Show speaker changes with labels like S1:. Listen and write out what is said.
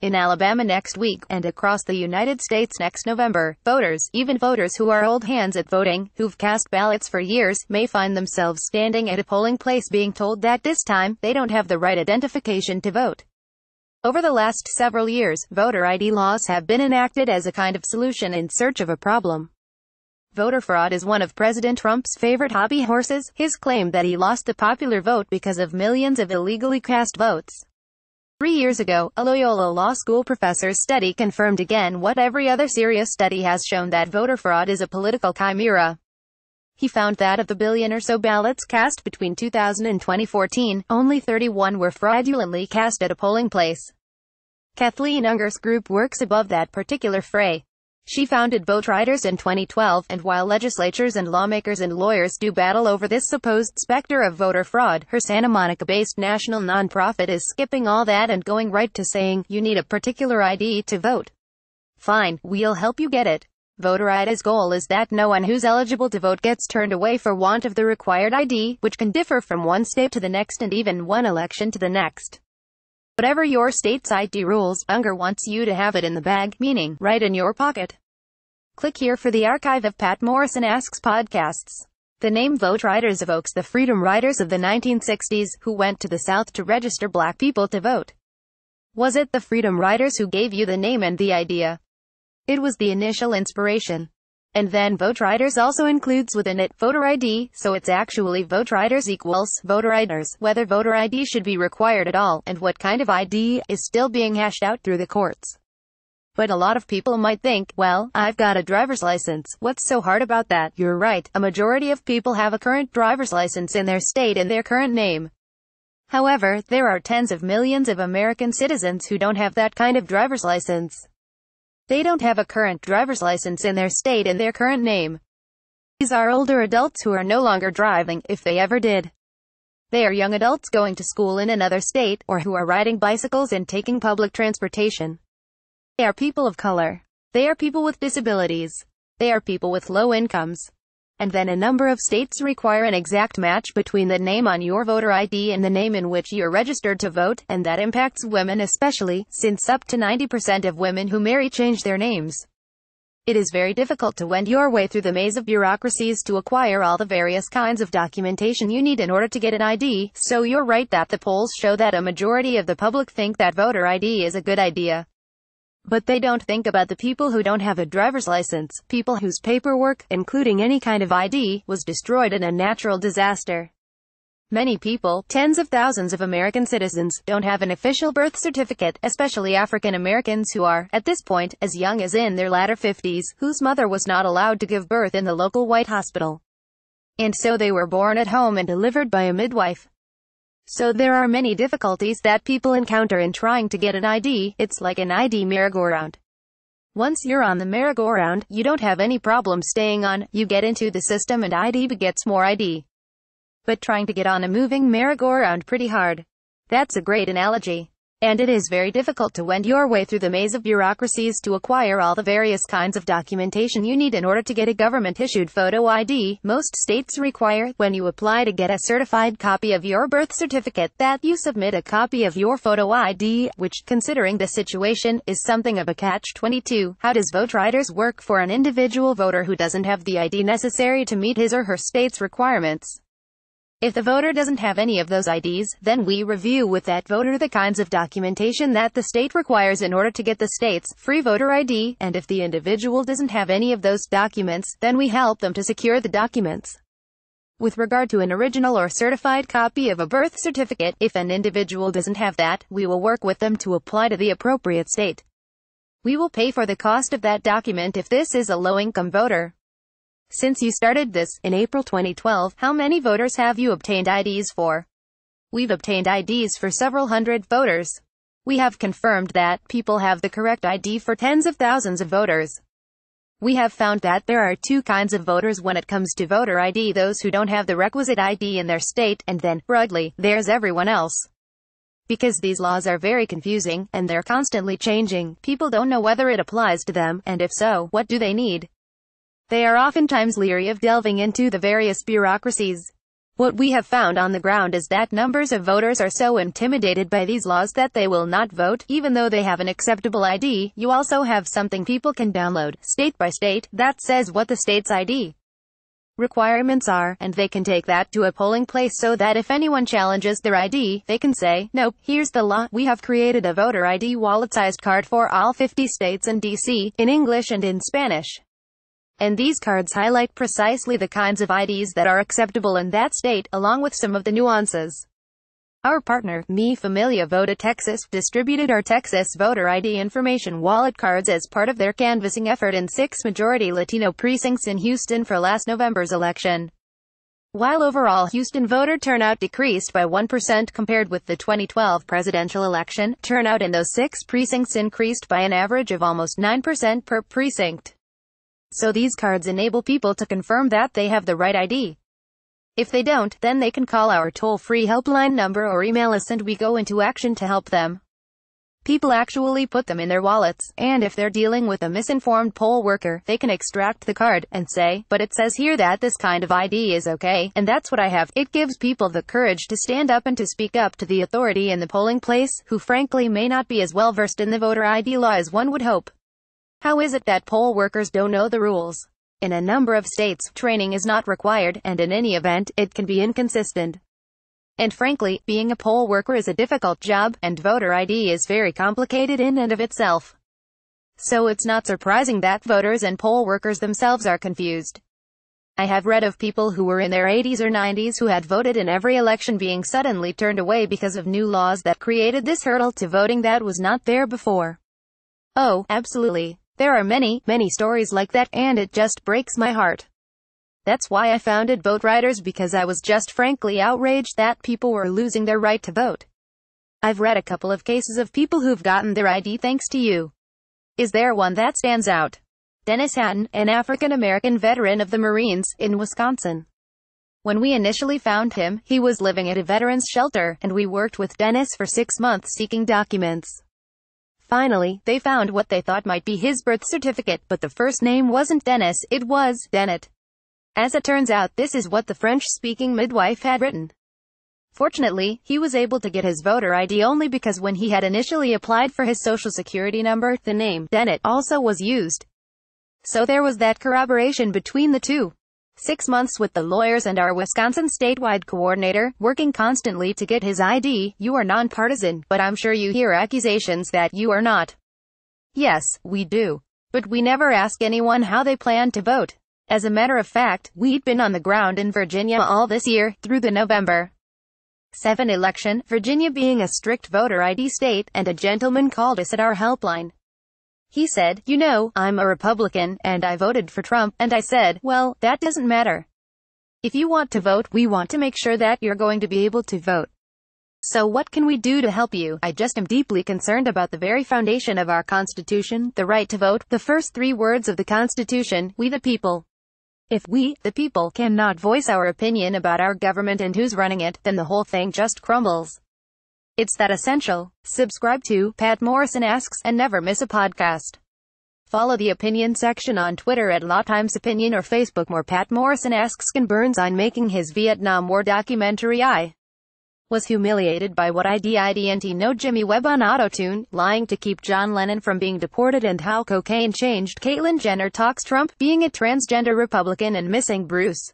S1: in Alabama next week, and across the United States next November. Voters, even voters who are old hands at voting, who've cast ballots for years, may find themselves standing at a polling place being told that this time, they don't have the right identification to vote. Over the last several years, voter ID laws have been enacted as a kind of solution in search of a problem. Voter fraud is one of President Trump's favorite hobby horses, his claim that he lost the popular vote because of millions of illegally cast votes. Three years ago, a Loyola Law School professor's study confirmed again what every other serious study has shown that voter fraud is a political chimera. He found that of the billion or so ballots cast between 2000 and 2014, only 31 were fraudulently cast at a polling place. Kathleen Unger's group works above that particular fray. She founded Riders in 2012, and while legislatures and lawmakers and lawyers do battle over this supposed specter of voter fraud, her Santa Monica-based national nonprofit is skipping all that and going right to saying, you need a particular ID to vote. Fine, we'll help you get it. ID's goal is that no one who's eligible to vote gets turned away for want of the required ID, which can differ from one state to the next and even one election to the next. Whatever your state's ID rules, Unger wants you to have it in the bag, meaning, right in your pocket. Click here for the archive of Pat Morrison Asks podcasts. The name Vote Riders evokes the freedom riders of the 1960s, who went to the South to register black people to vote. Was it the freedom riders who gave you the name and the idea? It was the initial inspiration. And then riders also includes within it, voter ID, so it's actually riders equals, voter VoteRiders, whether voter ID should be required at all, and what kind of ID, is still being hashed out through the courts. But a lot of people might think, well, I've got a driver's license, what's so hard about that? You're right, a majority of people have a current driver's license in their state and their current name. However, there are tens of millions of American citizens who don't have that kind of driver's license. They don't have a current driver's license in their state in their current name. These are older adults who are no longer driving, if they ever did. They are young adults going to school in another state, or who are riding bicycles and taking public transportation. They are people of color. They are people with disabilities. They are people with low incomes and then a number of states require an exact match between the name on your voter ID and the name in which you're registered to vote, and that impacts women especially, since up to 90% of women who marry change their names. It is very difficult to wend your way through the maze of bureaucracies to acquire all the various kinds of documentation you need in order to get an ID, so you're right that the polls show that a majority of the public think that voter ID is a good idea. But they don't think about the people who don't have a driver's license, people whose paperwork, including any kind of ID, was destroyed in a natural disaster. Many people, tens of thousands of American citizens, don't have an official birth certificate, especially African Americans who are, at this point, as young as in their latter 50s, whose mother was not allowed to give birth in the local white hospital. And so they were born at home and delivered by a midwife. So there are many difficulties that people encounter in trying to get an ID, it's like an ID merry-go-round. Once you're on the merry-go-round, you don't have any problem staying on, you get into the system and ID begets more ID. But trying to get on a moving merry-go-round pretty hard. That's a great analogy and it is very difficult to wend your way through the maze of bureaucracies to acquire all the various kinds of documentation you need in order to get a government-issued photo ID. Most states require, when you apply to get a certified copy of your birth certificate, that you submit a copy of your photo ID, which, considering the situation, is something of a catch-22. How does vote riders work for an individual voter who doesn't have the ID necessary to meet his or her state's requirements? If the voter doesn't have any of those IDs, then we review with that voter the kinds of documentation that the state requires in order to get the state's free voter ID, and if the individual doesn't have any of those documents, then we help them to secure the documents. With regard to an original or certified copy of a birth certificate, if an individual doesn't have that, we will work with them to apply to the appropriate state. We will pay for the cost of that document if this is a low-income voter. Since you started this, in April 2012, how many voters have you obtained IDs for? We've obtained IDs for several hundred voters. We have confirmed that people have the correct ID for tens of thousands of voters. We have found that there are two kinds of voters when it comes to voter ID those who don't have the requisite ID in their state, and then, broadly, there's everyone else. Because these laws are very confusing, and they're constantly changing, people don't know whether it applies to them, and if so, what do they need? They are oftentimes leery of delving into the various bureaucracies. What we have found on the ground is that numbers of voters are so intimidated by these laws that they will not vote, even though they have an acceptable ID. You also have something people can download, state by state, that says what the state's ID requirements are, and they can take that to a polling place so that if anyone challenges their ID, they can say, nope, here's the law, we have created a voter ID wallet-sized card for all 50 states and DC, in English and in Spanish and these cards highlight precisely the kinds of IDs that are acceptable in that state, along with some of the nuances. Our partner, Mi Familia Vota Texas, distributed our Texas voter ID information wallet cards as part of their canvassing effort in six majority Latino precincts in Houston for last November's election. While overall Houston voter turnout decreased by 1% compared with the 2012 presidential election, turnout in those six precincts increased by an average of almost 9% per precinct. So these cards enable people to confirm that they have the right ID. If they don't, then they can call our toll-free helpline number or email us and we go into action to help them. People actually put them in their wallets, and if they're dealing with a misinformed poll worker, they can extract the card and say, but it says here that this kind of ID is okay, and that's what I have. It gives people the courage to stand up and to speak up to the authority in the polling place, who frankly may not be as well versed in the voter ID law as one would hope. How is it that poll workers don't know the rules? In a number of states, training is not required, and in any event, it can be inconsistent. And frankly, being a poll worker is a difficult job, and voter ID is very complicated in and of itself. So it's not surprising that voters and poll workers themselves are confused. I have read of people who were in their 80s or 90s who had voted in every election being suddenly turned away because of new laws that created this hurdle to voting that was not there before. Oh, absolutely. There are many, many stories like that and it just breaks my heart. That's why I founded Vote Riders because I was just frankly outraged that people were losing their right to vote. I've read a couple of cases of people who've gotten their ID thanks to you. Is there one that stands out? Dennis Hatton, an African American veteran of the Marines, in Wisconsin. When we initially found him, he was living at a veterans shelter, and we worked with Dennis for six months seeking documents. Finally, they found what they thought might be his birth certificate, but the first name wasn't Dennis, it was Dennett. As it turns out, this is what the French-speaking midwife had written. Fortunately, he was able to get his voter ID only because when he had initially applied for his social security number, the name, Dennett, also was used. So there was that corroboration between the two six months with the lawyers and our Wisconsin statewide coordinator, working constantly to get his ID. You are nonpartisan, but I'm sure you hear accusations that you are not. Yes, we do. But we never ask anyone how they plan to vote. As a matter of fact, we'd been on the ground in Virginia all this year, through the November 7 election, Virginia being a strict voter ID state, and a gentleman called us at our helpline. He said, you know, I'm a Republican, and I voted for Trump, and I said, well, that doesn't matter. If you want to vote, we want to make sure that you're going to be able to vote. So what can we do to help you? I just am deeply concerned about the very foundation of our Constitution, the right to vote, the first three words of the Constitution, we the people. If we, the people, cannot voice our opinion about our government and who's running it, then the whole thing just crumbles. It's that essential. Subscribe to Pat Morrison Asks and never miss a podcast. Follow the opinion section on Twitter at Times Opinion or Facebook more Pat Morrison asks and burns on making his Vietnam War documentary I was humiliated by what I didn't know Jimmy Webb on autotune, lying to keep John Lennon from being deported and how cocaine changed Caitlyn Jenner talks Trump, being a transgender Republican and missing Bruce.